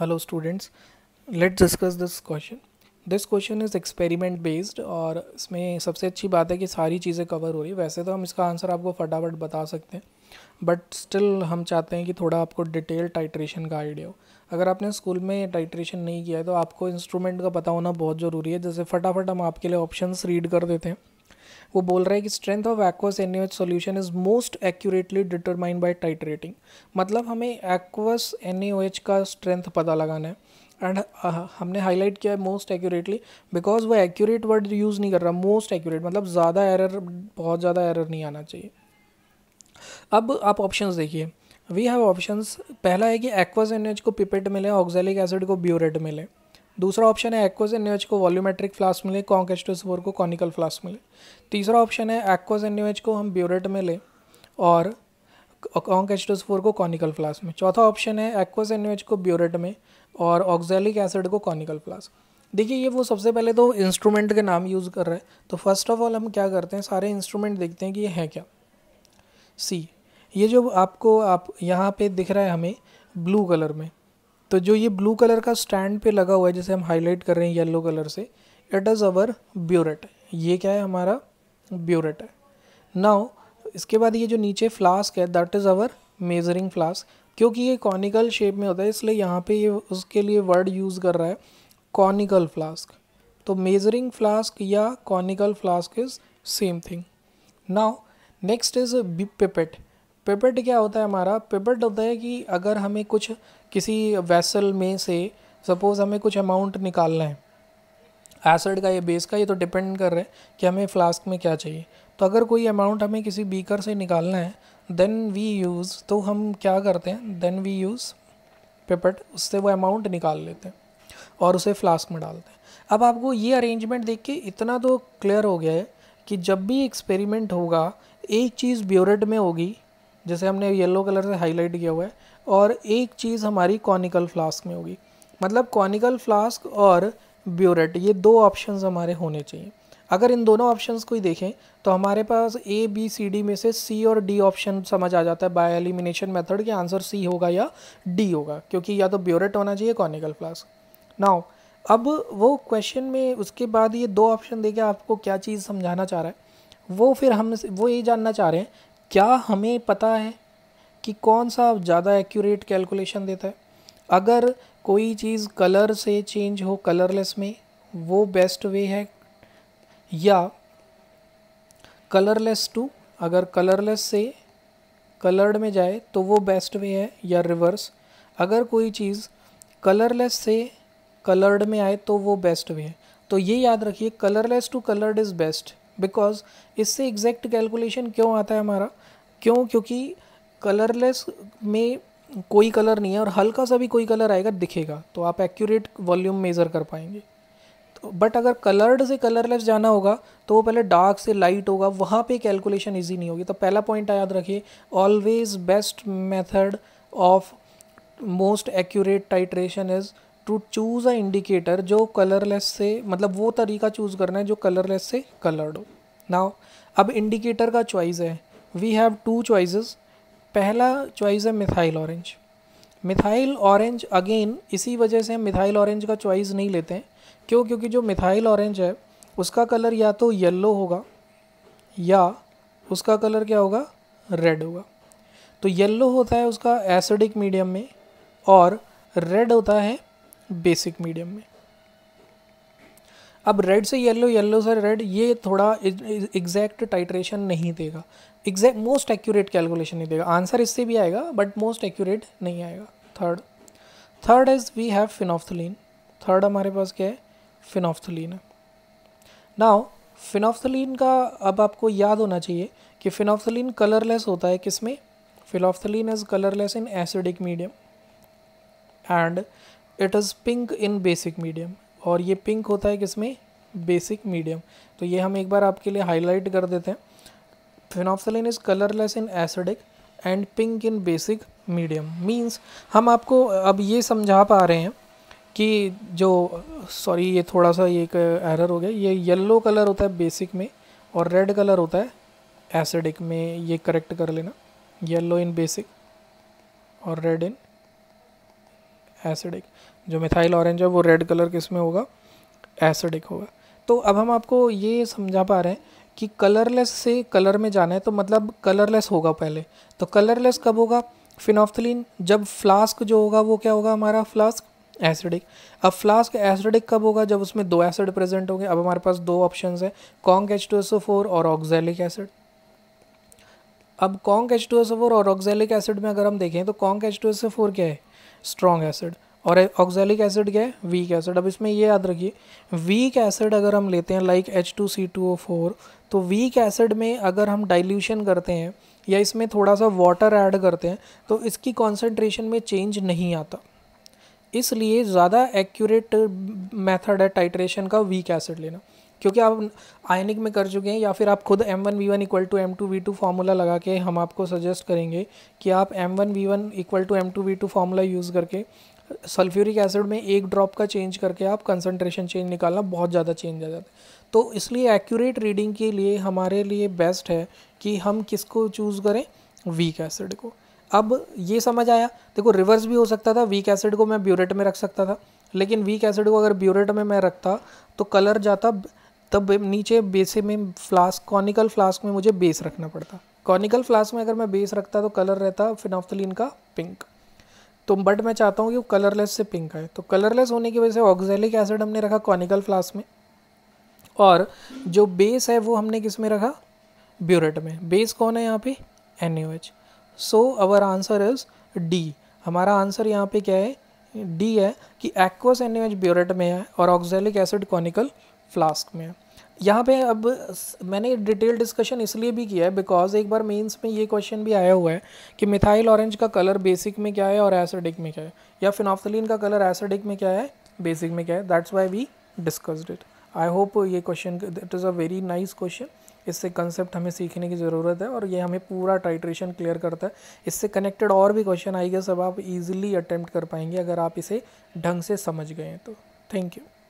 hello students let's discuss this question this question is experiment based और इसमें सबसे अच्छी बात है कि सारी चीज़ें कवर हो रही है वैसे तो हम इसका आंसर आपको फटाफट बता सकते हैं बट स्टिल हम चाहते हैं कि थोड़ा आपको डिटेल टाइट्रेशन का आइडिया हो अगर आपने स्कूल में टाइट्रेशन नहीं किया है तो आपको इंस्ट्रूमेंट का पता होना बहुत ज़रूरी है जैसे फटाफट हम आपके लिए ऑप्शंस रीड कर देते हैं वो बोल रहा है कि strength of aqueous N H solution is most accurately determined by rating मतलब हमें एक्वस एन एच का स्ट्रेंथ पता लगाना है एंड uh, हमने हाईलाइट किया है मोस्ट एक्यूरेटली बिकॉज वो एक्यूरेट वर्ड यूज़ नहीं कर रहा मोस्ट एक्यूरेट मतलब ज़्यादा एरर बहुत ज़्यादा एरर नहीं आना चाहिए अब आप ऑप्शन देखिए वी हैव ऑप्शन पहला है कि एक्वस एन को पिपेट मिले ऑक्जेलिक एसिड को ब्यूरेट मिले दूसरा ऑप्शन है एक्वस एन को वॉल्यूमेट्रिक फ्लास्क मिले कॉन्क एच टू को कॉनिकल फ्लास्क मिले तीसरा ऑप्शन है एक्वस एन को हम ब्यूरेट में लें और कॉन्क एच टू को कॉनिकल फ्लास्क में चौथा ऑप्शन है एक्वस एन को ब्यूरेट में और ऑक्जेलिक एसिड को कॉनिकल फ्लास्क देखिए ये वो सबसे पहले तो इंस्ट्रूमेंट के नाम यूज़ कर रहे हैं तो फर्स्ट ऑफ ऑल हम क्या करते हैं सारे इंस्ट्रूमेंट देखते हैं कि ये हैं क्या सी ये जो आपको आप यहाँ पे दिख रहा है हमें ब्लू कलर में तो जो ये ब्लू कलर का स्टैंड पे लगा हुआ है जैसे हम हाईलाइट कर रहे हैं येलो कलर से इट इज़ अवर ब्यूरेट ये क्या है हमारा ब्यूरेट है नाउ इसके बाद ये जो नीचे फ्लास्क है that is our measuring flask क्योंकि ये कॉनिकल शेप में होता है इसलिए यहाँ पे ये उसके लिए वर्ड यूज़ कर रहा है कॉनिकल फ्लास्क तो मेजरिंग फ्लास्क या conical flask is same thing now next is pipette pipette क्या होता है हमारा पिपेट होता है कि अगर हमें कुछ किसी वेसल में से सपोज़ हमें कुछ अमाउंट निकालना है एसिड का या बेस का ये तो डिपेंड कर रहे हैं कि हमें फ्लास्क में क्या चाहिए तो अगर कोई अमाउंट हमें किसी बीकर से निकालना है देन वी यूज़ तो हम क्या करते हैं देन वी यूज़ पेपर उससे वो अमाउंट निकाल लेते हैं और उसे फ्लास्क में डालते हैं अब आपको ये अरेंजमेंट देख के इतना तो क्लियर हो गया है कि जब भी एक्सपेरिमेंट होगा एक चीज़ ब्योरेड में होगी जैसे हमने येलो कलर से हाईलाइट किया हुआ है और एक चीज़ हमारी कॉनिकल फ्लास्क में होगी मतलब कॉनिकल फ्लास्क और ब्यूरेट ये दो ऑप्शंस हमारे होने चाहिए अगर इन दोनों ऑप्शंस को ही देखें तो हमारे पास ए बी सी डी में से सी और डी ऑप्शन समझ आ जाता है बाय एलिमिनेशन मेथड के आंसर सी होगा या डी होगा क्योंकि या तो ब्यूरेट होना चाहिए कॉनिकल फ्लास्क नाउ अब वो क्वेश्चन में उसके बाद ये दो ऑप्शन देके आपको क्या चीज़ समझाना चाह रहा है वो फिर हम वो ये जानना चाह रहे हैं क्या हमें पता है कि कौन सा ज़्यादा एक्यूरेट कैलकुलेशन देता है अगर कोई चीज़ कलर से चेंज हो कलरलेस में वो बेस्ट वे है या कलरलेस टू अगर कलरलेस से कलर्ड में जाए तो वो बेस्ट वे है या रिवर्स अगर कोई चीज़ कलरलेस से कलर्ड में आए तो वो बेस्ट वे है तो ये याद रखिए colourless to coloured is best because इससे एग्जैक्ट कैलकुलेशन क्यों आता है हमारा क्यों क्योंकि कलरलेस में कोई कलर नहीं है और हल्का सा भी कोई कलर आएगा दिखेगा तो आप एक्यूरेट वॉल्यूम मेज़र कर पाएंगे तो बट अगर कलर्ड से कलरलेस जाना होगा तो वो पहले डार्क से लाइट होगा वहाँ पे कैलकुलेशन इजी नहीं होगी तो पहला पॉइंट याद रखिए always best method of most accurate titration is to choose a indicator जो कलरलेस से मतलब वो तरीका चूज़ करना है जो कलरलेस से कलर्ड हो नाउ अब इंडिकेटर का चॉइस है वी हैव टू चॉइसेस पहला चॉइस है methyl orange methyl orange again इसी वजह से हम मिथाइल ऑरेंज का चॉइस नहीं लेते हैं क्यों क्योंकि जो मिथाइल ऑरेंज है उसका कलर या तो येलो होगा या उसका कलर क्या होगा रेड होगा तो येलो होता है उसका एसिडिक मीडियम में और रेड होता है बेसिक मीडियम में अब रेड से येलो येलो से रेड ये थोड़ा एग्जैक्ट टाइट्रेशन नहीं देगा एग्जैक्ट मोस्ट एक्यूरेट कैलकुलेशन नहीं देगा आंसर इससे भी आएगा बट मोस्ट एक्यूरेट नहीं आएगा third third is we have phenolphthalein third हमारे पास क्या है फिनोफ्थलिन है नाउ फिनोफ्थलिन का अब आपको याद होना चाहिए कि फिनॉफ्थलिन कलरलेस होता है किसमें phenolphthalein is colourless in acidic medium and it is pink in basic medium और ये पिंक होता है किसमें बेसिक मीडियम तो ये हम एक बार आपके लिए हाईलाइट कर देते हैं phenolphthalein is colourless in acidic and pink in basic medium means हम आपको अब ये समझा पा रहे हैं कि जो सॉरी ये थोड़ा सा ये एक एरर हो गया ये येलो कलर होता है बेसिक में और रेड कलर होता है एसिडिक में ये करेक्ट कर लेना येलो इन बेसिक और रेड इन एसिडिक जो मिथाइल ऑरेंज है वो रेड कलर किस में होगा एसिडिक होगा तो अब हम आपको ये समझा पा रहे हैं कि कलरलेस से कलर में जाना है तो मतलब कलरलेस होगा पहले तो कलरलेस कब होगा फिनॉफ्थलीन जब फ्लास्क जो होगा वो क्या होगा हमारा फ्लास्क एसिडिक अब फ्लास्क एसिडिक कब होगा जब उसमें दो एसिड प्रेजेंट होंगे अब हमारे पास दो ऑप्शंस हैं conc H two S O four और ऑक्जेलिक एसिड अब conc H two S O four और ऑक्जेलिक एसिड में अगर हम देखें तो conc H two S O four क्या है स्ट्रॉन्ग एसिड और ऑक्जेलिक एसिड क्या है वीक एसिड अब इसमें ये याद रखिए वीक एसिड अगर हम लेते हैं like H two C two O four तो वीक एसिड में अगर हम डाइल्यूशन करते हैं या इसमें थोड़ा सा वाटर ऐड करते हैं तो इसकी कॉन्सेंट्रेशन में चेंज नहीं आता इसलिए ज़्यादा एक्यूरेट मेथड है टाइट्रेशन का वीक एसिड लेना क्योंकि आप आयनिक में कर चुके हैं या फिर आप खुद M one V one equal to M two V two formula लगा के हम आपको सजेस्ट करेंगे कि आप M one V one equal to M two V two formula use करके सल्फ्यूरिक एसिड में एक ड्रॉप का चेंज करके आप कंसनट्रेशन चेंज निकालना बहुत ज़्यादा चेंज आ जाता है तो इसलिए एक्यूरेट रीडिंग के लिए हमारे लिए बेस्ट है कि हम किसको चूज़ करें वीक एसिड को अब ये समझ आया देखो रिवर्स भी हो सकता था वीक एसिड को मैं ब्यूरेट में रख सकता था लेकिन वीक एसिड को अगर ब्यूरेट में मैं रखता तो कलर जाता तब नीचे बेसे में फ्लास्क कॉनिकल फ्लास्क में मुझे बेस रखना पड़ता कॉनिकल फ्लास्क में अगर मैं बेस रखता तो कलर रहता फिनॉफ्थलिन का पिंक तो बट मैं चाहता हूँ कि वो कलरलेस से पिंक आए तो कलरलेस होने की वजह से ऑक्जेलिक एसिड हमने रखा कॉनिकल फ्लास्क में और जो बेस है वो हमने किस में रखा ब्यूरेट में बेस कौन है यहाँ पे N U H so our answer is D हमारा आंसर यहाँ पे क्या है डी है कि एक्वस एन ब्यूरेट में है और ऑक्जेलिक एसिड कॉनिकल फ्लास्क में है यहाँ पे अब मैंने डिटेल डिस्कशन इसलिए भी किया है बिकॉज एक बार मेंस में ये क्वेश्चन भी आया हुआ है कि मिथाइल ऑरेंज का कलर बेसिक में क्या है और एसिडिक में क्या है या फिनाफ्थलिन का कलर एसिडिक में क्या है बेसिक में क्या है that's why we discussed it I hope ये question that is a very nice question इससे कंसेप्ट हमें सीखने की ज़रूरत है और ये हमें पूरा टाइट्रेशन क्लियर करता है इससे कनेक्टेड और भी क्वेश्चन आएगा सब आप इजीली अटैम्प्ट कर पाएंगे अगर आप इसे ढंग से समझ गए तो थैंक यू